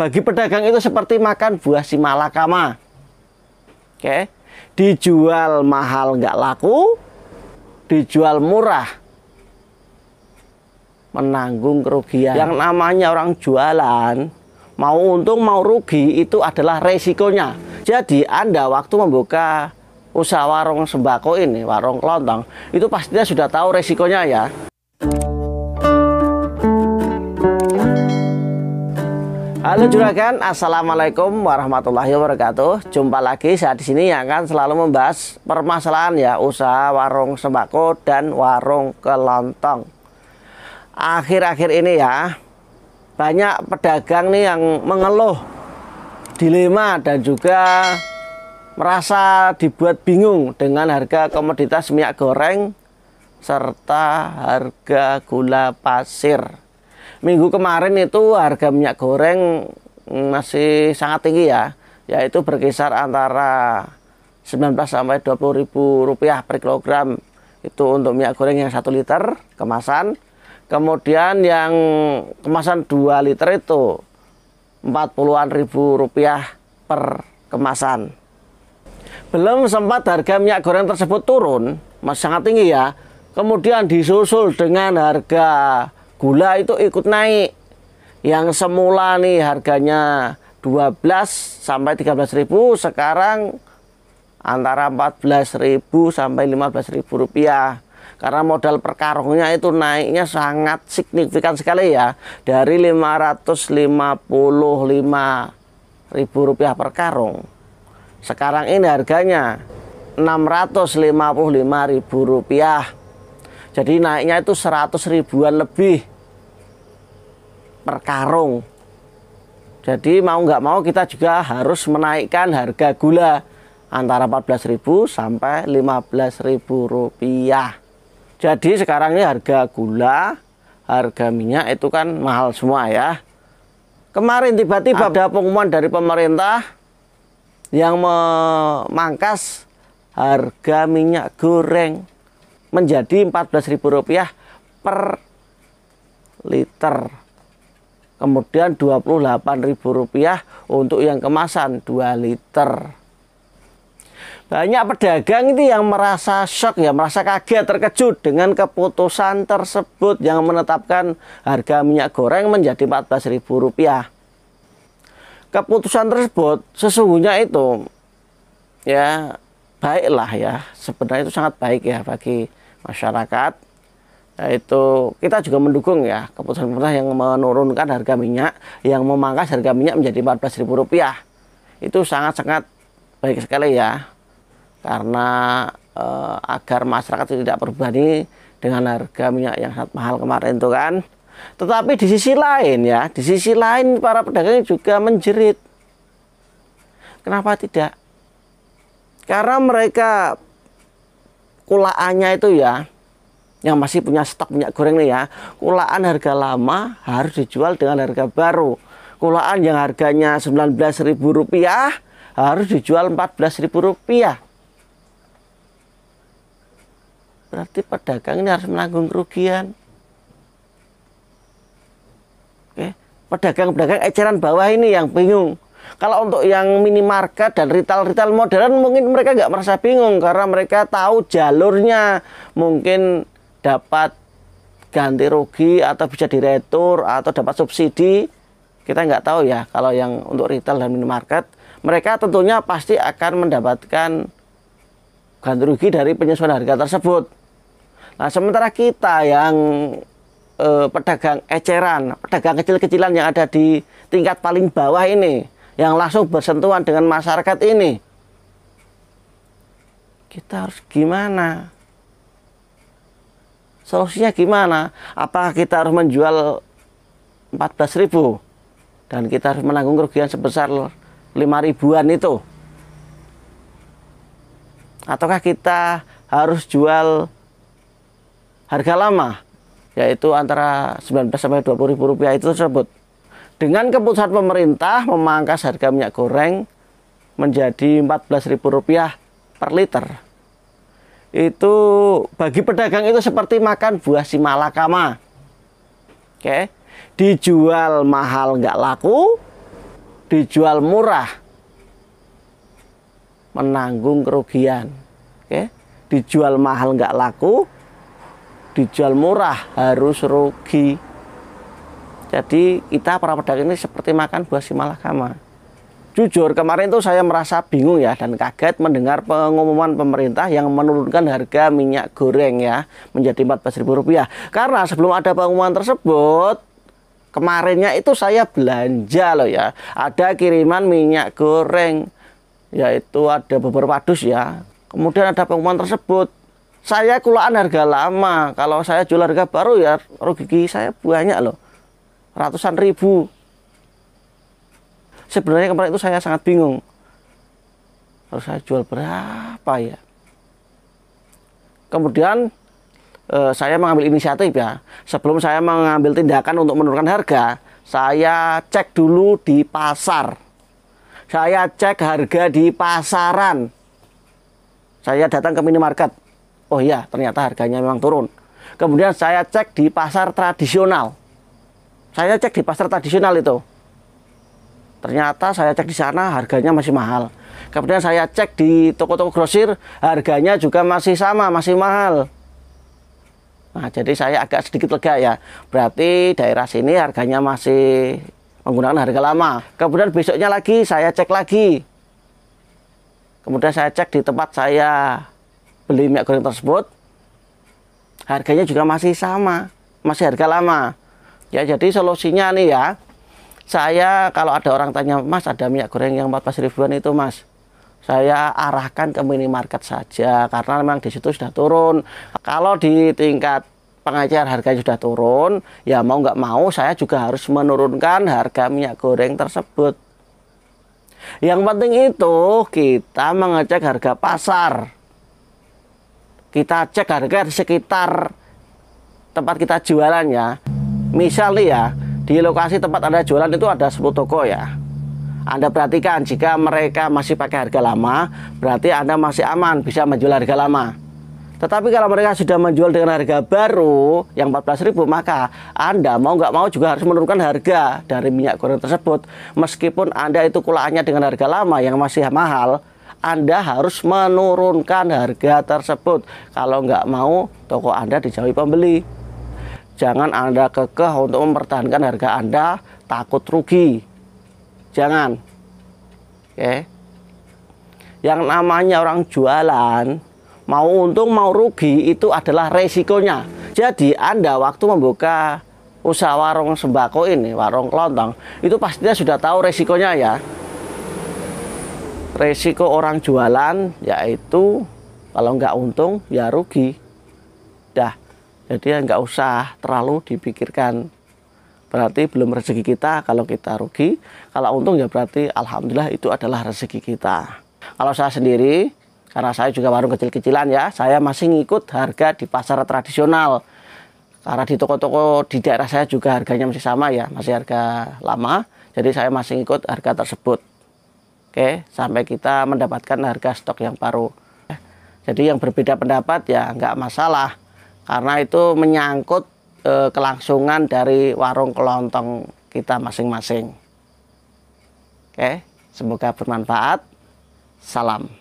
Bagi pedagang itu seperti makan buah si malakama. Oke. Dijual mahal nggak laku, dijual murah menanggung kerugian. Yang namanya orang jualan, mau untung mau rugi itu adalah resikonya. Jadi Anda waktu membuka usaha warung sembako ini, warung kelontong, itu pastinya sudah tahu resikonya ya. Halo juragan, assalamualaikum warahmatullahi wabarakatuh. Jumpa lagi saya di sini yang akan selalu membahas permasalahan ya usaha warung sembako dan warung kelontong. Akhir-akhir ini ya banyak pedagang nih yang mengeluh, dilema dan juga merasa dibuat bingung dengan harga komoditas minyak goreng serta harga gula pasir. Minggu kemarin itu harga minyak goreng masih sangat tinggi ya, yaitu berkisar antara 19 sampai 20 ribu rupiah per kilogram itu untuk minyak goreng yang satu liter kemasan kemudian yang kemasan 2 liter itu 40-an ribu rupiah per kemasan belum sempat harga minyak goreng tersebut turun masih sangat tinggi ya kemudian disusul dengan harga gula itu ikut naik. Yang semula nih harganya 12 sampai 13 ribu sekarang antara 14 ribu sampai 15 ribu rupiah karena modal per karungnya itu naiknya sangat signifikan sekali ya dari 555 ribu rupiah per karung sekarang ini harganya 655 ribu rupiah jadi naiknya itu 100 ribuan lebih per karung. Jadi mau nggak mau kita juga harus menaikkan harga gula antara 14.000 sampai 15.000 rupiah. Jadi sekarang ini harga gula, harga minyak itu kan mahal semua ya. Kemarin tiba-tiba ah. ada pengumuman dari pemerintah yang memangkas harga minyak goreng menjadi rp rupiah per liter kemudian Rp28.000 untuk yang kemasan 2 liter banyak pedagang itu yang merasa shock ya merasa kaget terkejut dengan keputusan tersebut yang menetapkan harga minyak goreng menjadi Rp14.000 keputusan tersebut sesungguhnya itu ya baiklah ya sebenarnya itu sangat baik ya bagi masyarakat Eh, itu kita juga mendukung ya keputusan pemerintah yang menurunkan harga minyak yang memangkas harga minyak menjadi Rp14.000 itu sangat-sangat baik sekali ya karena e, agar masyarakat tidak berbani dengan harga minyak yang sangat mahal kemarin itu kan tetapi di sisi lain ya di sisi lain para pedagang juga menjerit kenapa tidak karena mereka kulaannya itu ya yang masih punya stok minyak goreng nih ya kulaan harga lama harus dijual dengan harga baru kulaan yang harganya Rp19.000 harus dijual Rp14.000 berarti pedagang ini harus menanggung kerugian oke pedagang-pedagang eceran bawah ini yang bingung kalau untuk yang minimarket dan retail-retail modern mungkin mereka nggak merasa bingung karena mereka tahu jalurnya mungkin dapat ganti rugi atau bisa diretur atau dapat subsidi kita nggak tahu ya kalau yang untuk retail dan minimarket mereka tentunya pasti akan mendapatkan ganti rugi dari penyesuaian harga tersebut nah sementara kita yang eh, pedagang eceran pedagang kecil-kecilan yang ada di tingkat paling bawah ini yang langsung bersentuhan dengan masyarakat ini kita harus gimana Solusinya gimana? Apakah kita harus menjual 14.000 dan kita harus menanggung kerugian sebesar 5 ribuan itu? Ataukah kita harus jual harga lama yaitu antara 19 sampai 20 ribu rupiah itu tersebut dengan keputusan pemerintah memangkas harga minyak goreng menjadi 14 ribu rupiah per liter itu bagi pedagang itu seperti makan buah si malakama. Oke. Dijual mahal nggak laku, dijual murah menanggung kerugian. Oke. Dijual mahal nggak laku, dijual murah harus rugi. Jadi kita para pedagang ini seperti makan buah si malakama. Jujur kemarin tuh saya merasa bingung ya dan kaget mendengar pengumuman pemerintah yang menurunkan harga minyak goreng ya menjadi Rp14.000. Karena sebelum ada pengumuman tersebut kemarinnya itu saya belanja loh ya. Ada kiriman minyak goreng yaitu ada beberapa dus ya. Kemudian ada pengumuman tersebut saya kulaan harga lama kalau saya jual harga baru ya rugi saya banyak loh ratusan ribu sebenarnya kemarin itu saya sangat bingung harus saya jual berapa ya kemudian eh, saya mengambil inisiatif ya sebelum saya mengambil tindakan untuk menurunkan harga saya cek dulu di pasar saya cek harga di pasaran saya datang ke minimarket oh iya ternyata harganya memang turun kemudian saya cek di pasar tradisional saya cek di pasar tradisional itu Ternyata saya cek di sana harganya masih mahal. Kemudian saya cek di toko-toko grosir, harganya juga masih sama, masih mahal. Nah, jadi saya agak sedikit lega ya. Berarti daerah sini harganya masih menggunakan harga lama. Kemudian besoknya lagi saya cek lagi. Kemudian saya cek di tempat saya beli minyak goreng tersebut. Harganya juga masih sama, masih harga lama. Ya, jadi solusinya nih ya, saya kalau ada orang tanya, Mas ada minyak goreng yang 14 ribuan itu Mas, saya arahkan ke minimarket saja karena memang di situ sudah turun. Kalau di tingkat pengajar harga sudah turun, ya mau nggak mau saya juga harus menurunkan harga minyak goreng tersebut. Yang penting itu kita mengecek harga pasar. Kita cek harga di sekitar tempat kita jualan ya. misalnya ya, di lokasi tempat Anda jualan itu ada 10 toko ya. Anda perhatikan jika mereka masih pakai harga lama, berarti Anda masih aman bisa menjual harga lama. Tetapi kalau mereka sudah menjual dengan harga baru yang 14.000 maka Anda mau nggak mau juga harus menurunkan harga dari minyak goreng tersebut. Meskipun Anda itu kulaannya dengan harga lama yang masih mahal, anda harus menurunkan harga tersebut. Kalau nggak mau, toko Anda dijauhi pembeli. Jangan Anda kekeh untuk mempertahankan harga Anda takut rugi. Jangan. Oke. Okay. Yang namanya orang jualan, mau untung mau rugi itu adalah resikonya. Jadi Anda waktu membuka usaha warung sembako ini, warung kelontong, itu pastinya sudah tahu resikonya ya. Resiko orang jualan yaitu kalau nggak untung ya rugi. Dah, jadi ya nggak usah terlalu dipikirkan berarti belum rezeki kita kalau kita rugi kalau untung ya berarti alhamdulillah itu adalah rezeki kita kalau saya sendiri karena saya juga warung kecil-kecilan ya saya masih ngikut harga di pasar tradisional karena di toko-toko di daerah saya juga harganya masih sama ya masih harga lama jadi saya masih ngikut harga tersebut oke sampai kita mendapatkan harga stok yang baru jadi yang berbeda pendapat ya nggak masalah karena itu menyangkut e, kelangsungan dari warung kelontong kita masing-masing. Oke, semoga bermanfaat. Salam.